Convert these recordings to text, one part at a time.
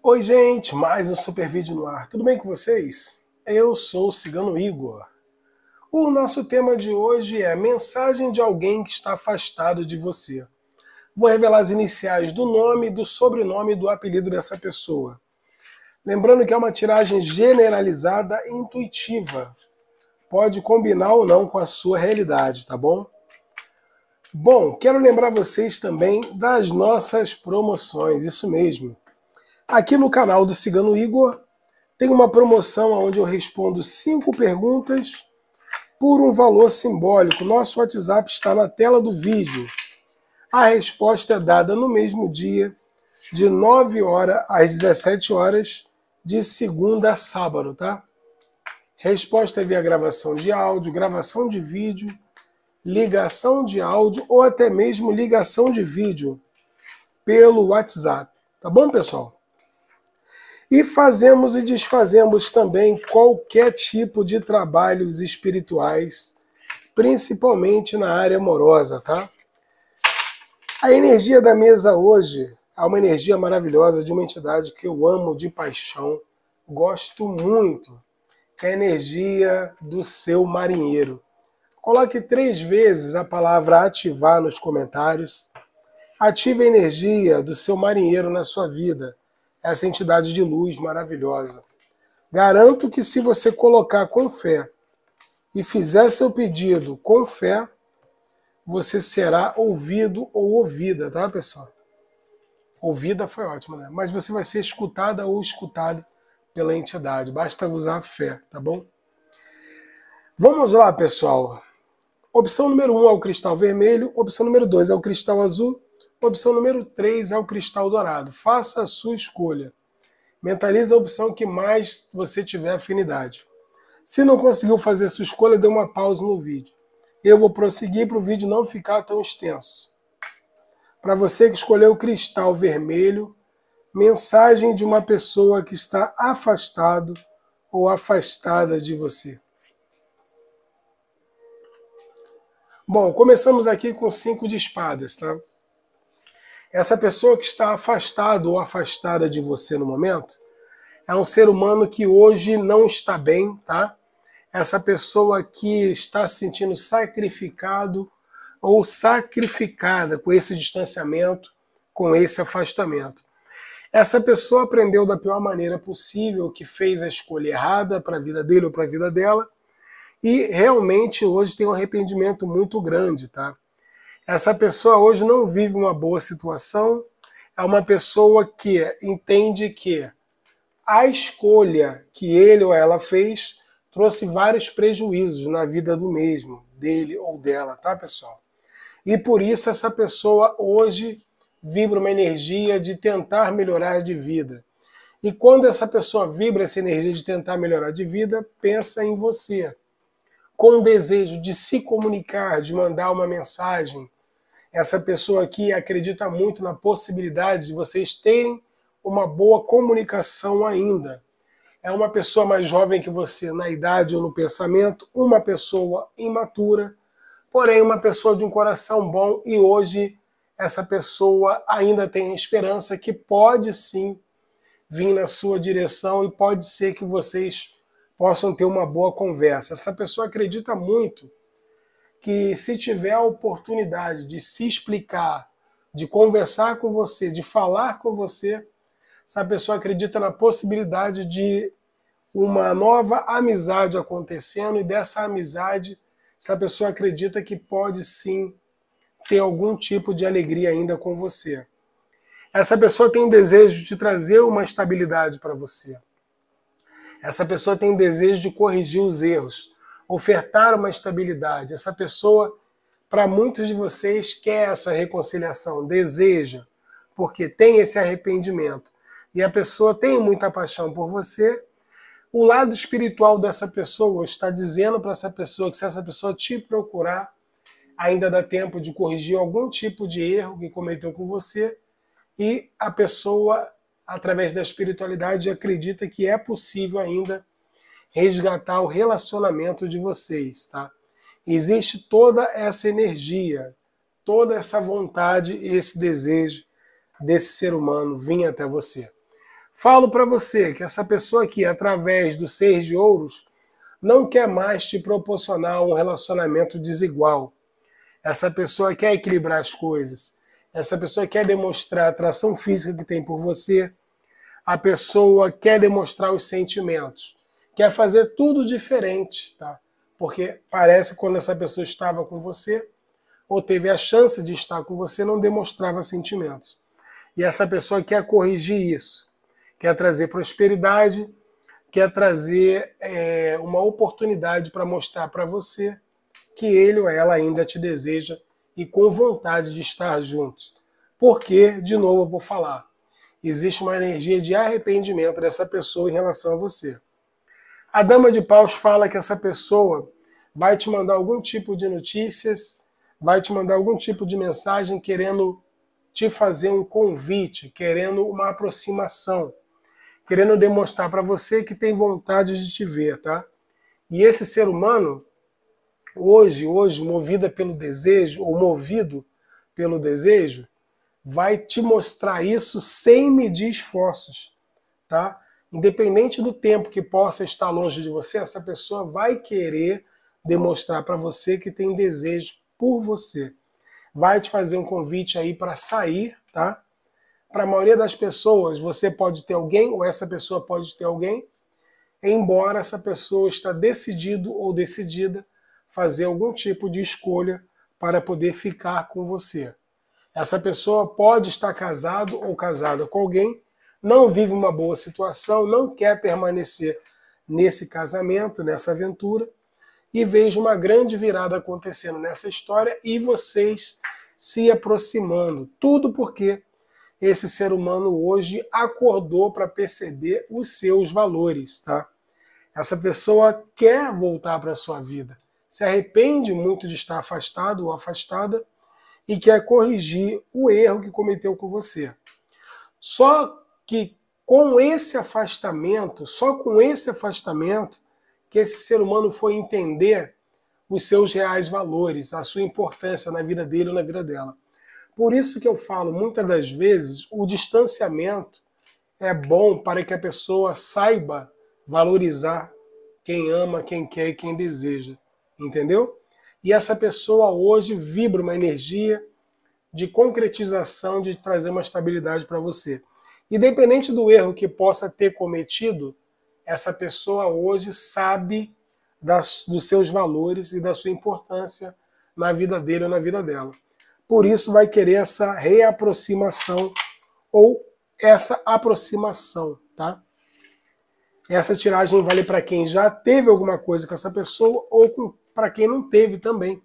Oi, gente, mais um super vídeo no ar. Tudo bem com vocês? Eu sou o Cigano Igor. O nosso tema de hoje é mensagem de alguém que está afastado de você. Vou revelar as iniciais do nome, do sobrenome e do apelido dessa pessoa. Lembrando que é uma tiragem generalizada e intuitiva. Pode combinar ou não com a sua realidade, tá bom? Bom, quero lembrar vocês também das nossas promoções, isso mesmo. Aqui no canal do Cigano Igor tem uma promoção onde eu respondo cinco perguntas por um valor simbólico. Nosso WhatsApp está na tela do vídeo. A resposta é dada no mesmo dia, de 9 horas às 17 horas, de segunda a sábado, tá? Resposta é via gravação de áudio, gravação de vídeo, ligação de áudio ou até mesmo ligação de vídeo pelo WhatsApp. Tá bom, pessoal? E fazemos e desfazemos também qualquer tipo de trabalhos espirituais, principalmente na área amorosa, tá? A energia da mesa hoje é uma energia maravilhosa de uma entidade que eu amo de paixão, gosto muito, é a energia do seu marinheiro. Coloque três vezes a palavra ativar nos comentários. Ative a energia do seu marinheiro na sua vida essa entidade de luz maravilhosa. Garanto que se você colocar com fé e fizer seu pedido com fé, você será ouvido ou ouvida, tá, pessoal? Ouvida foi ótimo, né? Mas você vai ser escutada ou escutado pela entidade. Basta usar a fé, tá bom? Vamos lá, pessoal. Opção número 1 um é o cristal vermelho, opção número 2 é o cristal azul, Opção número 3 é o cristal dourado. Faça a sua escolha. Mentalize a opção que mais você tiver afinidade. Se não conseguiu fazer sua escolha, dê uma pausa no vídeo. Eu vou prosseguir para o vídeo não ficar tão extenso. Para você que escolheu o cristal vermelho, mensagem de uma pessoa que está afastado ou afastada de você. Bom, começamos aqui com cinco de espadas, tá? Essa pessoa que está afastado ou afastada de você no momento é um ser humano que hoje não está bem, tá? Essa pessoa que está se sentindo sacrificado ou sacrificada com esse distanciamento, com esse afastamento. Essa pessoa aprendeu da pior maneira possível, que fez a escolha errada para a vida dele ou para a vida dela, e realmente hoje tem um arrependimento muito grande, tá? Essa pessoa hoje não vive uma boa situação, é uma pessoa que entende que a escolha que ele ou ela fez trouxe vários prejuízos na vida do mesmo, dele ou dela, tá, pessoal? E por isso essa pessoa hoje vibra uma energia de tentar melhorar de vida. E quando essa pessoa vibra essa energia de tentar melhorar de vida, pensa em você. Com o desejo de se comunicar, de mandar uma mensagem, essa pessoa aqui acredita muito na possibilidade de vocês terem uma boa comunicação ainda. É uma pessoa mais jovem que você na idade ou no pensamento, uma pessoa imatura, porém uma pessoa de um coração bom e hoje essa pessoa ainda tem esperança que pode sim vir na sua direção e pode ser que vocês possam ter uma boa conversa. Essa pessoa acredita muito que se tiver a oportunidade de se explicar, de conversar com você, de falar com você, essa pessoa acredita na possibilidade de uma nova amizade acontecendo e dessa amizade, essa pessoa acredita que pode sim ter algum tipo de alegria ainda com você. Essa pessoa tem desejo de trazer uma estabilidade para você. Essa pessoa tem desejo de corrigir os erros ofertar uma estabilidade. Essa pessoa, para muitos de vocês, quer essa reconciliação, deseja, porque tem esse arrependimento. E a pessoa tem muita paixão por você. O lado espiritual dessa pessoa está dizendo para essa pessoa que se essa pessoa te procurar, ainda dá tempo de corrigir algum tipo de erro que cometeu com você. E a pessoa, através da espiritualidade, acredita que é possível ainda resgatar o relacionamento de vocês, tá? Existe toda essa energia, toda essa vontade e esse desejo desse ser humano vir até você. Falo para você que essa pessoa aqui, através do Seis de Ouros, não quer mais te proporcionar um relacionamento desigual. Essa pessoa quer equilibrar as coisas. Essa pessoa quer demonstrar a atração física que tem por você. A pessoa quer demonstrar os sentimentos quer fazer tudo diferente, tá? Porque parece que quando essa pessoa estava com você ou teve a chance de estar com você, não demonstrava sentimentos. E essa pessoa quer corrigir isso, quer trazer prosperidade, quer trazer é, uma oportunidade para mostrar para você que ele ou ela ainda te deseja e com vontade de estar juntos. Porque, de novo, eu vou falar, existe uma energia de arrependimento dessa pessoa em relação a você. A dama de paus fala que essa pessoa vai te mandar algum tipo de notícias, vai te mandar algum tipo de mensagem querendo te fazer um convite, querendo uma aproximação, querendo demonstrar para você que tem vontade de te ver, tá? E esse ser humano, hoje, hoje, movida pelo desejo, ou movido pelo desejo, vai te mostrar isso sem medir esforços, tá? Independente do tempo que possa estar longe de você, essa pessoa vai querer demonstrar para você que tem desejo por você. Vai te fazer um convite aí para sair, tá? Para a maioria das pessoas, você pode ter alguém ou essa pessoa pode ter alguém, embora essa pessoa está decidido ou decidida fazer algum tipo de escolha para poder ficar com você. Essa pessoa pode estar casado ou casada com alguém, não vive uma boa situação, não quer permanecer nesse casamento, nessa aventura, e vejo uma grande virada acontecendo nessa história e vocês se aproximando. Tudo porque esse ser humano hoje acordou para perceber os seus valores, tá? Essa pessoa quer voltar para a sua vida, se arrepende muito de estar afastado ou afastada e quer corrigir o erro que cometeu com você. Só que com esse afastamento, só com esse afastamento, que esse ser humano foi entender os seus reais valores, a sua importância na vida dele ou na vida dela. Por isso que eu falo, muitas das vezes, o distanciamento é bom para que a pessoa saiba valorizar quem ama, quem quer e quem deseja. Entendeu? E essa pessoa hoje vibra uma energia de concretização, de trazer uma estabilidade para você. Independente do erro que possa ter cometido, essa pessoa hoje sabe das, dos seus valores e da sua importância na vida dele ou na vida dela. Por isso, vai querer essa reaproximação ou essa aproximação, tá? Essa tiragem vale para quem já teve alguma coisa com essa pessoa ou para quem não teve também.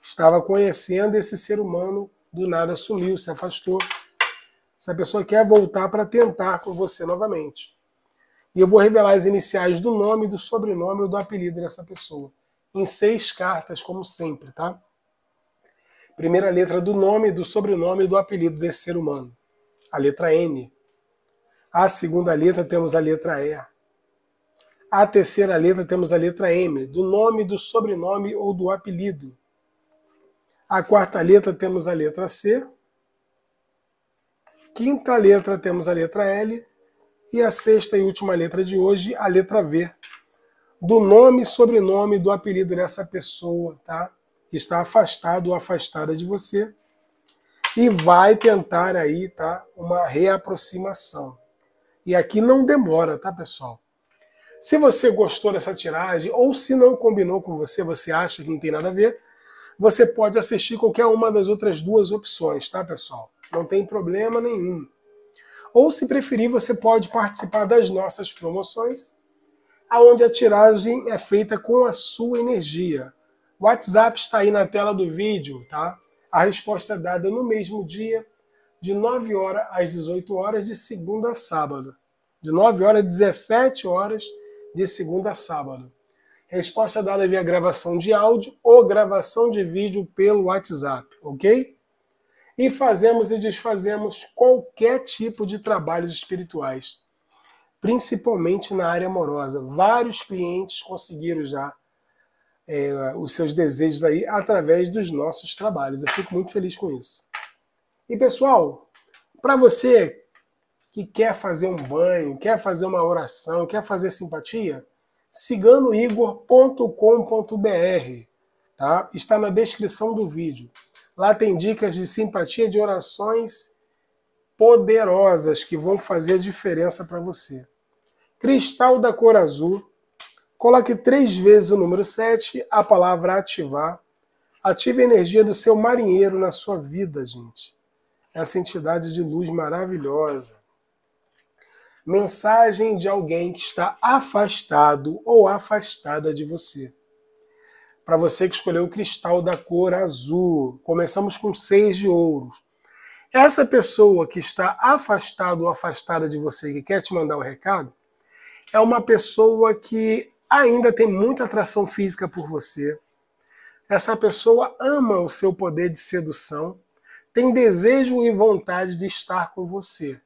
Estava conhecendo esse ser humano, do nada sumiu, se afastou essa pessoa quer voltar para tentar com você novamente. E eu vou revelar as iniciais do nome, do sobrenome ou do apelido dessa pessoa. Em seis cartas, como sempre, tá? Primeira letra do nome, do sobrenome e do apelido desse ser humano. A letra N. A segunda letra temos a letra E. A terceira letra temos a letra M, do nome, do sobrenome ou do apelido. A quarta letra temos a letra C. Quinta letra temos a letra L e a sexta e última letra de hoje, a letra V, do nome e sobrenome do apelido dessa pessoa, tá? Que está afastado ou afastada de você e vai tentar aí, tá? Uma reaproximação. E aqui não demora, tá, pessoal? Se você gostou dessa tiragem ou se não combinou com você, você acha que não tem nada a ver, você pode assistir qualquer uma das outras duas opções, tá, pessoal? não tem problema nenhum. Ou, se preferir, você pode participar das nossas promoções, aonde a tiragem é feita com a sua energia. O WhatsApp está aí na tela do vídeo, tá? A resposta é dada no mesmo dia, de 9 horas às 18 horas, de segunda a sábado. De 9 horas às 17 horas, de segunda a sábado. Resposta dada via gravação de áudio ou gravação de vídeo pelo WhatsApp, ok? e fazemos e desfazemos qualquer tipo de trabalhos espirituais, principalmente na área amorosa. Vários clientes conseguiram já é, os seus desejos aí através dos nossos trabalhos. Eu fico muito feliz com isso. E pessoal, para você que quer fazer um banho, quer fazer uma oração, quer fazer simpatia, ciganoigor.com.br, tá? Está na descrição do vídeo. Lá tem dicas de simpatia de orações poderosas que vão fazer a diferença para você. Cristal da cor azul. Coloque três vezes o número 7, a palavra ativar. Ative a energia do seu marinheiro na sua vida, gente. Essa entidade de luz maravilhosa. Mensagem de alguém que está afastado ou afastada de você para você que escolheu o cristal da cor azul. Começamos com seis de ouros. Essa pessoa que está afastado ou afastada de você, que quer te mandar o um recado, é uma pessoa que ainda tem muita atração física por você. Essa pessoa ama o seu poder de sedução, tem desejo e vontade de estar com você.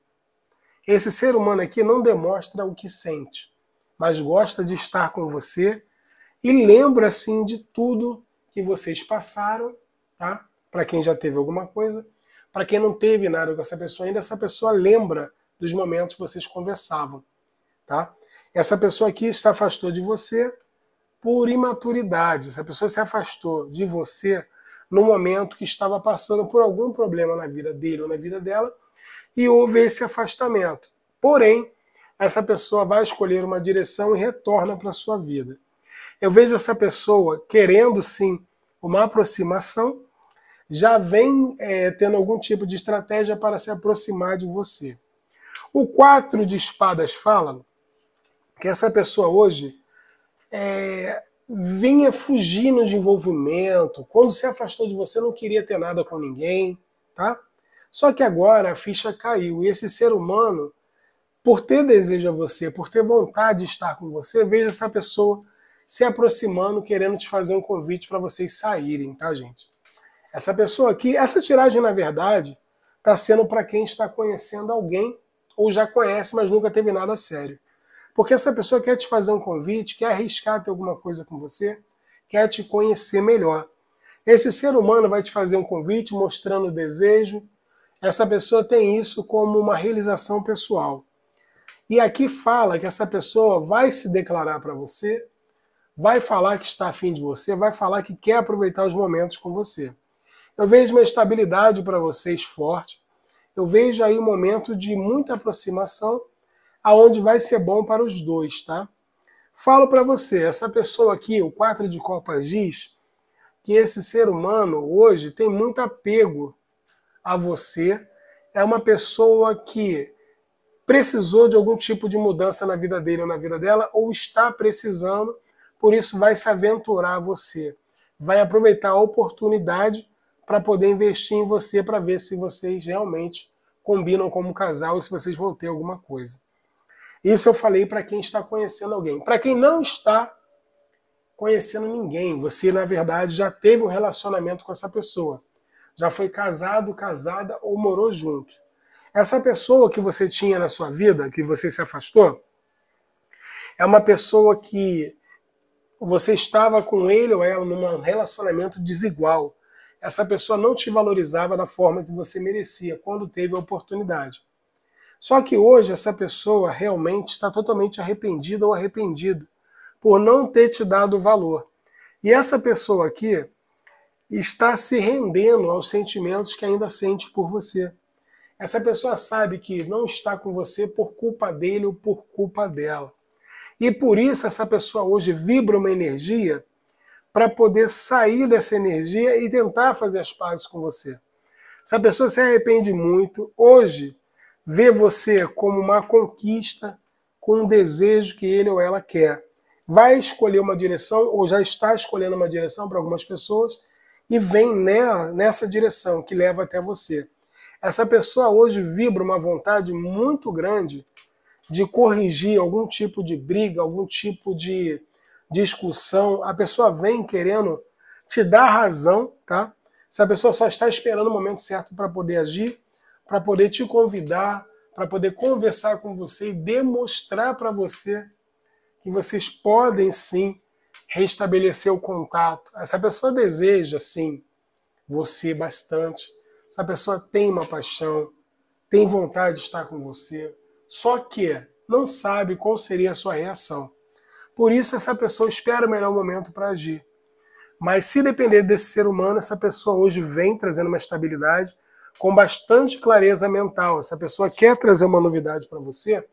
Esse ser humano aqui não demonstra o que sente, mas gosta de estar com você e lembra assim de tudo que vocês passaram, tá? Para quem já teve alguma coisa, para quem não teve nada com essa pessoa ainda, essa pessoa lembra dos momentos que vocês conversavam, tá? Essa pessoa aqui se afastou de você por imaturidade. Essa pessoa se afastou de você no momento que estava passando por algum problema na vida dele ou na vida dela e houve esse afastamento. Porém, essa pessoa vai escolher uma direção e retorna para sua vida. Eu vejo essa pessoa querendo sim uma aproximação, já vem é, tendo algum tipo de estratégia para se aproximar de você. O 4 de espadas fala que essa pessoa hoje é, vinha fugindo de envolvimento, quando se afastou de você não queria ter nada com ninguém, tá? Só que agora a ficha caiu e esse ser humano, por ter desejo a você, por ter vontade de estar com você, veja essa pessoa se aproximando, querendo te fazer um convite para vocês saírem, tá, gente? Essa pessoa aqui, essa tiragem, na verdade, está sendo para quem está conhecendo alguém ou já conhece, mas nunca teve nada sério. Porque essa pessoa quer te fazer um convite, quer arriscar ter alguma coisa com você, quer te conhecer melhor. Esse ser humano vai te fazer um convite mostrando desejo. Essa pessoa tem isso como uma realização pessoal. E aqui fala que essa pessoa vai se declarar para você, vai falar que está afim de você, vai falar que quer aproveitar os momentos com você. Eu vejo uma estabilidade para vocês forte. Eu vejo aí um momento de muita aproximação, aonde vai ser bom para os dois, tá? Falo para você, essa pessoa aqui, o 4 de Copas, diz que esse ser humano hoje tem muito apego a você. É uma pessoa que precisou de algum tipo de mudança na vida dele ou na vida dela, ou está precisando por isso vai se aventurar você. Vai aproveitar a oportunidade para poder investir em você para ver se vocês realmente combinam como casal e se vocês vão ter alguma coisa. Isso eu falei para quem está conhecendo alguém. Para quem não está conhecendo ninguém, você na verdade já teve um relacionamento com essa pessoa. Já foi casado, casada ou morou junto. Essa pessoa que você tinha na sua vida, que você se afastou, é uma pessoa que você estava com ele ou ela num relacionamento desigual. Essa pessoa não te valorizava da forma que você merecia quando teve a oportunidade. Só que hoje essa pessoa realmente está totalmente arrependida ou arrependido por não ter te dado valor. E essa pessoa aqui está se rendendo aos sentimentos que ainda sente por você. Essa pessoa sabe que não está com você por culpa dele ou por culpa dela. E por isso essa pessoa hoje vibra uma energia para poder sair dessa energia e tentar fazer as pazes com você. Essa pessoa se arrepende muito. Hoje, vê você como uma conquista, com um desejo que ele ou ela quer. Vai escolher uma direção, ou já está escolhendo uma direção para algumas pessoas, e vem né, nessa direção que leva até você. Essa pessoa hoje vibra uma vontade muito grande de corrigir algum tipo de briga, algum tipo de discussão, a pessoa vem querendo te dar razão, tá? Se a pessoa só está esperando o momento certo para poder agir, para poder te convidar, para poder conversar com você e demonstrar para você que vocês podem sim restabelecer o contato. Essa pessoa deseja sim você bastante. Essa pessoa tem uma paixão, tem vontade de estar com você só que não sabe qual seria a sua reação. Por isso, essa pessoa espera o melhor momento para agir. Mas se depender desse ser humano, essa pessoa hoje vem trazendo uma estabilidade com bastante clareza mental. Essa pessoa quer trazer uma novidade para você,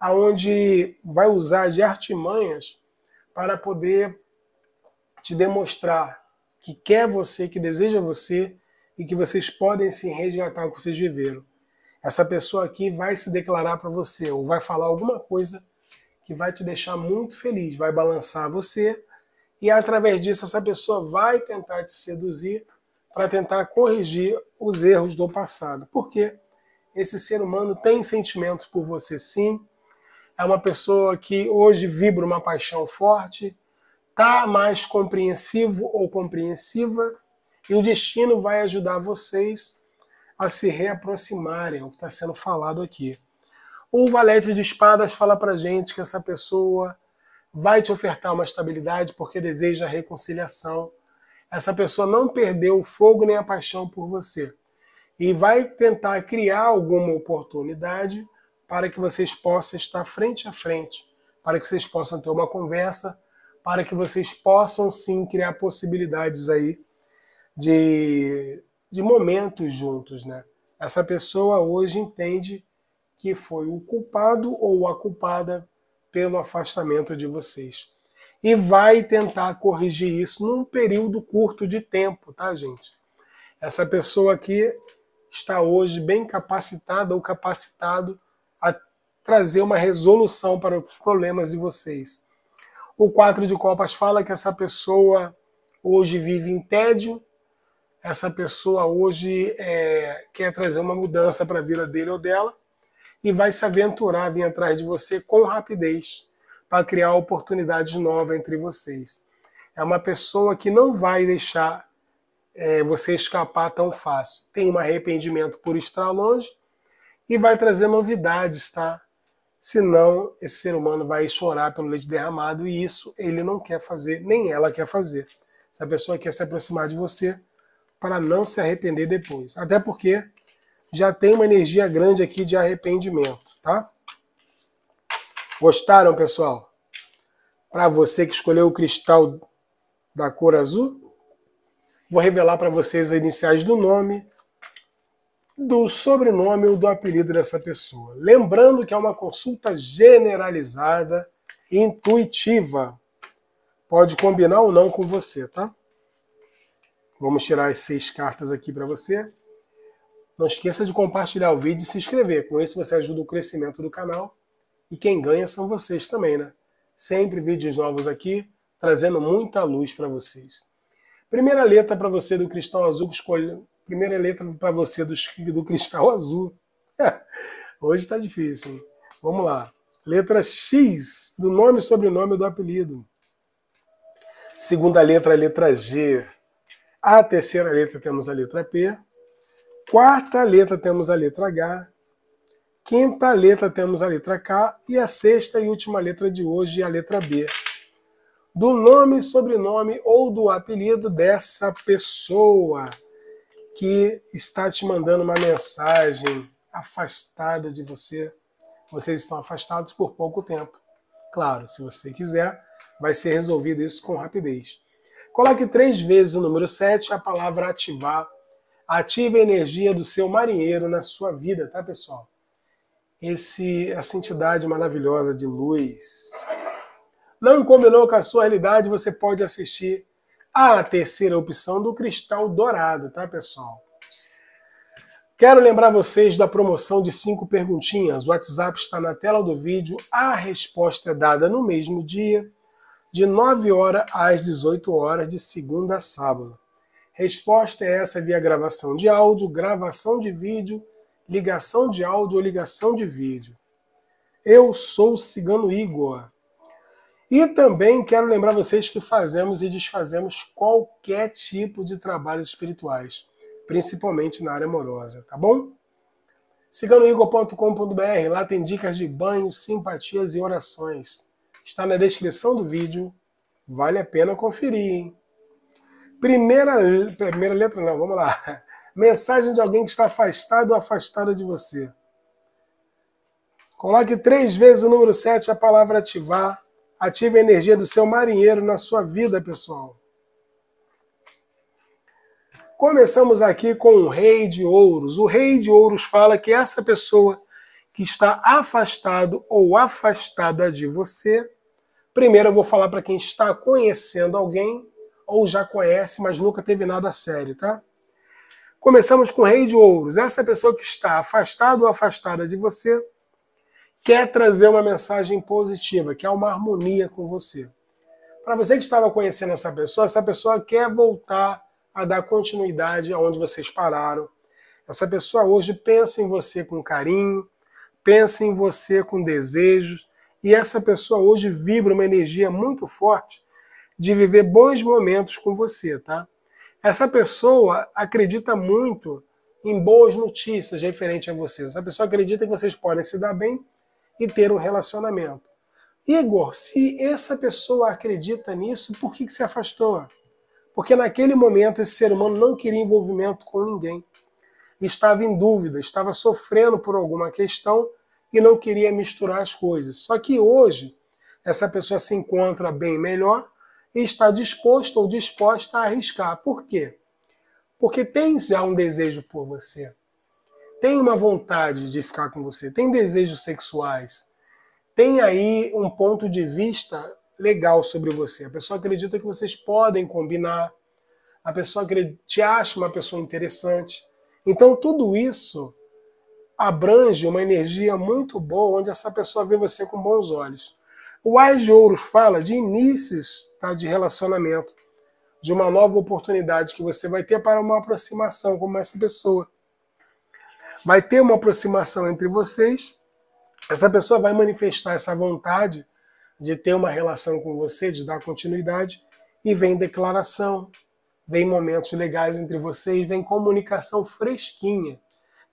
aonde vai usar de artimanhas para poder te demonstrar que quer você, que deseja você e que vocês podem se resgatar o que vocês viveram. Essa pessoa aqui vai se declarar para você ou vai falar alguma coisa que vai te deixar muito feliz, vai balançar você e através disso essa pessoa vai tentar te seduzir para tentar corrigir os erros do passado. Porque esse ser humano tem sentimentos por você sim. É uma pessoa que hoje vibra uma paixão forte, tá mais compreensivo ou compreensiva e o destino vai ajudar vocês a se reaproximarem, é o que está sendo falado aqui. O valete de espadas fala para gente que essa pessoa vai te ofertar uma estabilidade porque deseja a reconciliação. Essa pessoa não perdeu o fogo nem a paixão por você e vai tentar criar alguma oportunidade para que vocês possam estar frente a frente, para que vocês possam ter uma conversa, para que vocês possam sim criar possibilidades aí de de momentos juntos, né? Essa pessoa hoje entende que foi o culpado ou a culpada pelo afastamento de vocês. E vai tentar corrigir isso num período curto de tempo, tá, gente? Essa pessoa aqui está hoje bem capacitada ou capacitado a trazer uma resolução para os problemas de vocês. O 4 de Copas fala que essa pessoa hoje vive em tédio, essa pessoa hoje é, quer trazer uma mudança para a vida dele ou dela e vai se aventurar a vir atrás de você com rapidez para criar oportunidades novas entre vocês. É uma pessoa que não vai deixar é, você escapar tão fácil. Tem um arrependimento por estar longe e vai trazer novidades, tá? Senão, esse ser humano vai chorar pelo leite derramado e isso ele não quer fazer, nem ela quer fazer. Se a pessoa quer se aproximar de você, para não se arrepender depois. Até porque já tem uma energia grande aqui de arrependimento, tá? Gostaram, pessoal? Para você que escolheu o cristal da cor azul, vou revelar para vocês as iniciais do nome, do sobrenome ou do apelido dessa pessoa. Lembrando que é uma consulta generalizada, intuitiva. Pode combinar ou não com você, tá? Vamos tirar as seis cartas aqui para você. Não esqueça de compartilhar o vídeo e se inscrever. Com isso você ajuda o crescimento do canal. E quem ganha são vocês também, né? Sempre vídeos novos aqui, trazendo muita luz para vocês. Primeira letra para você do cristal azul que escolheu. Primeira letra para você do, do cristal azul. Hoje está difícil. Hein? Vamos lá. Letra X do nome e sobrenome do apelido. Segunda letra, letra G. A terceira letra temos a letra P. Quarta letra temos a letra H. Quinta letra temos a letra K. E a sexta e última letra de hoje é a letra B. Do nome, sobrenome ou do apelido dessa pessoa que está te mandando uma mensagem afastada de você. Vocês estão afastados por pouco tempo. Claro, se você quiser, vai ser resolvido isso com rapidez. Coloque três vezes o número 7, a palavra ativar. Ative a energia do seu marinheiro na sua vida, tá, pessoal? Esse, essa entidade maravilhosa de luz. Não combinou com a sua realidade, você pode assistir a terceira opção do cristal dourado, tá, pessoal? Quero lembrar vocês da promoção de cinco perguntinhas. O WhatsApp está na tela do vídeo, a resposta é dada no mesmo dia de 9 horas às 18 horas, de segunda a sábado. Resposta é essa via gravação de áudio, gravação de vídeo, ligação de áudio ou ligação de vídeo. Eu sou o Cigano Igor. E também quero lembrar vocês que fazemos e desfazemos qualquer tipo de trabalhos espirituais, principalmente na área amorosa, tá bom? Ciganoigor.com.br, lá tem dicas de banho, simpatias e orações está na descrição do vídeo. Vale a pena conferir, hein? Primeira, primeira letra, não, vamos lá. Mensagem de alguém que está afastado ou afastada de você. Coloque três vezes o número 7, a palavra ativar. Ative a energia do seu marinheiro na sua vida, pessoal. Começamos aqui com o Rei de Ouros. O Rei de Ouros fala que essa pessoa que está afastado ou afastada de você. Primeiro eu vou falar para quem está conhecendo alguém ou já conhece, mas nunca teve nada sério, tá? Começamos com o Rei de Ouros. Essa pessoa que está afastado ou afastada de você quer trazer uma mensagem positiva, quer uma harmonia com você. Para você que estava conhecendo essa pessoa, essa pessoa quer voltar a dar continuidade aonde vocês pararam. Essa pessoa hoje pensa em você com carinho, pensa em você com desejos, e essa pessoa hoje vibra uma energia muito forte de viver bons momentos com você, tá? Essa pessoa acredita muito em boas notícias referente a vocês. Essa pessoa acredita que vocês podem se dar bem e ter um relacionamento. Igor, se essa pessoa acredita nisso, por que, que se afastou? Porque naquele momento esse ser humano não queria envolvimento com ninguém estava em dúvida, estava sofrendo por alguma questão e não queria misturar as coisas. Só que hoje, essa pessoa se encontra bem melhor e está disposto ou disposta a arriscar. Por quê? Porque tem já um desejo por você, tem uma vontade de ficar com você, tem desejos sexuais, tem aí um ponto de vista legal sobre você. A pessoa acredita que vocês podem combinar, a pessoa te acha uma pessoa interessante. Então, tudo isso abrange uma energia muito boa, onde essa pessoa vê você com bons olhos. O Ais de Ouros fala de inícios tá, de relacionamento, de uma nova oportunidade que você vai ter para uma aproximação com essa pessoa. Vai ter uma aproximação entre vocês, essa pessoa vai manifestar essa vontade de ter uma relação com você, de dar continuidade, e vem declaração, vem momentos legais entre vocês, vem comunicação fresquinha,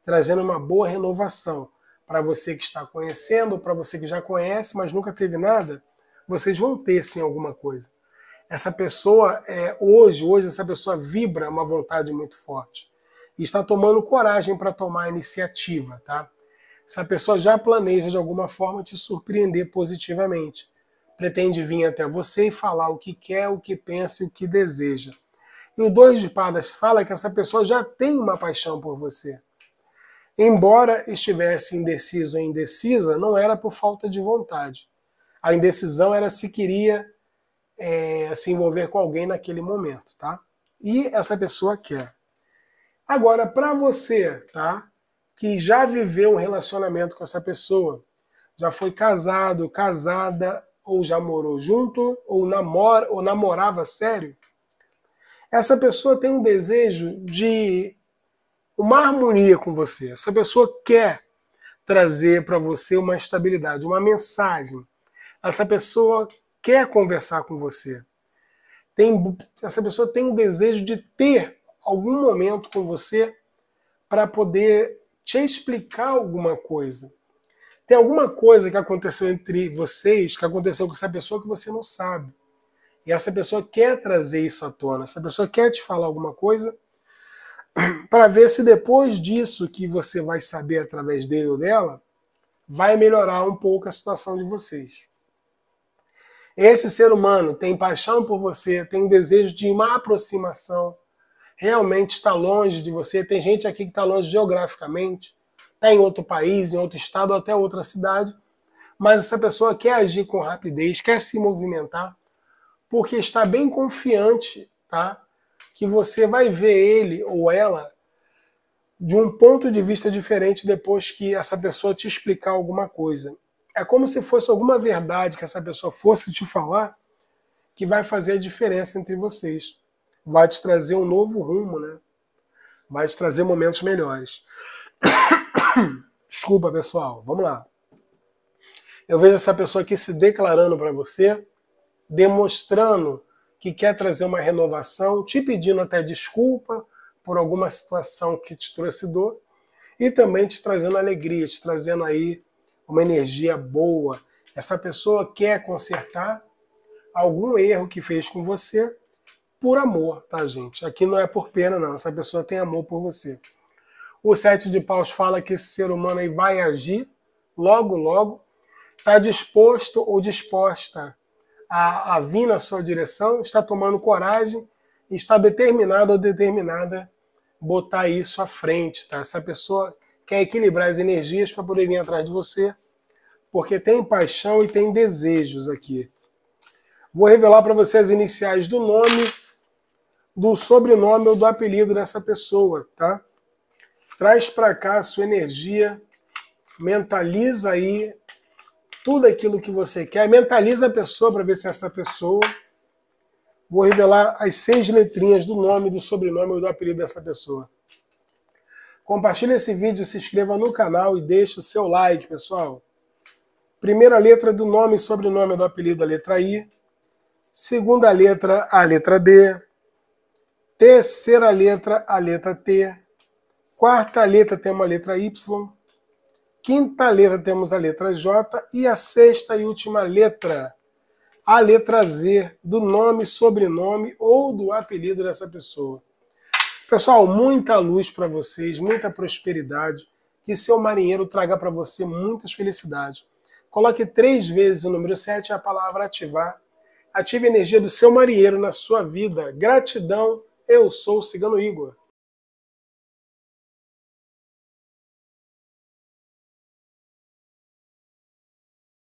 trazendo uma boa renovação. Para você que está conhecendo, para você que já conhece, mas nunca teve nada, vocês vão ter sim alguma coisa. Essa pessoa, é, hoje, hoje, essa pessoa vibra uma vontade muito forte. E está tomando coragem para tomar a iniciativa, tá? Essa pessoa já planeja de alguma forma te surpreender positivamente pretende vir até você e falar o que quer, o que pensa e o que deseja. E o dois de espadas fala que essa pessoa já tem uma paixão por você. Embora estivesse indeciso ou indecisa, não era por falta de vontade. A indecisão era se queria é, se envolver com alguém naquele momento, tá? E essa pessoa quer. Agora, para você, tá? Que já viveu um relacionamento com essa pessoa, já foi casado, casada, ou já morou junto, ou namora, ou namorava sério, essa pessoa tem um desejo de uma harmonia com você. Essa pessoa quer trazer para você uma estabilidade, uma mensagem. Essa pessoa quer conversar com você. Tem, essa pessoa tem um desejo de ter algum momento com você para poder te explicar alguma coisa. Tem alguma coisa que aconteceu entre vocês, que aconteceu com essa pessoa que você não sabe. E essa pessoa quer trazer isso à tona, essa pessoa quer te falar alguma coisa para ver se depois disso que você vai saber através dele ou dela, vai melhorar um pouco a situação de vocês. Esse ser humano tem paixão por você, tem desejo de uma aproximação, realmente está longe de você. Tem gente aqui que está longe geograficamente, está em outro país, em outro estado, ou até outra cidade, mas essa pessoa quer agir com rapidez, quer se movimentar, porque está bem confiante, tá? Que você vai ver ele ou ela de um ponto de vista diferente depois que essa pessoa te explicar alguma coisa. É como se fosse alguma verdade que essa pessoa fosse te falar que vai fazer a diferença entre vocês. Vai te trazer um novo rumo, né? Vai te trazer momentos melhores. Desculpa, pessoal. Vamos lá. Eu vejo essa pessoa aqui se declarando para você demonstrando que quer trazer uma renovação, te pedindo até desculpa por alguma situação que te trouxe dor, e também te trazendo alegria, te trazendo aí uma energia boa. Essa pessoa quer consertar algum erro que fez com você por amor, tá, gente? Aqui não é por pena, não. Essa pessoa tem amor por você. O Sete de Paus fala que esse ser humano aí vai agir logo, logo, está disposto ou disposta a, a vir na sua direção, está tomando coragem e está determinado ou determinada botar isso à frente, tá? Essa pessoa quer equilibrar as energias para poder vir atrás de você, porque tem paixão e tem desejos aqui. Vou revelar para você as iniciais do nome, do sobrenome ou do apelido dessa pessoa, tá? Traz para cá a sua energia, mentaliza aí tudo aquilo que você quer, mentaliza a pessoa para ver se essa pessoa. Vou revelar as seis letrinhas do nome, do sobrenome ou do apelido dessa pessoa. Compartilhe esse vídeo, se inscreva no canal e deixe o seu like, pessoal. Primeira letra do nome e sobrenome do apelido, a letra I. Segunda letra, a letra D. Terceira letra, a letra T. Quarta letra tem uma letra Y quinta letra temos a letra J e a sexta e última letra, a letra Z, do nome, sobrenome ou do apelido dessa pessoa. Pessoal, muita luz para vocês, muita prosperidade. Que seu marinheiro traga para você muitas felicidades. Coloque três vezes o número 7 a palavra ativar. Ative a energia do seu marinheiro na sua vida. Gratidão, eu sou o Cigano Igor.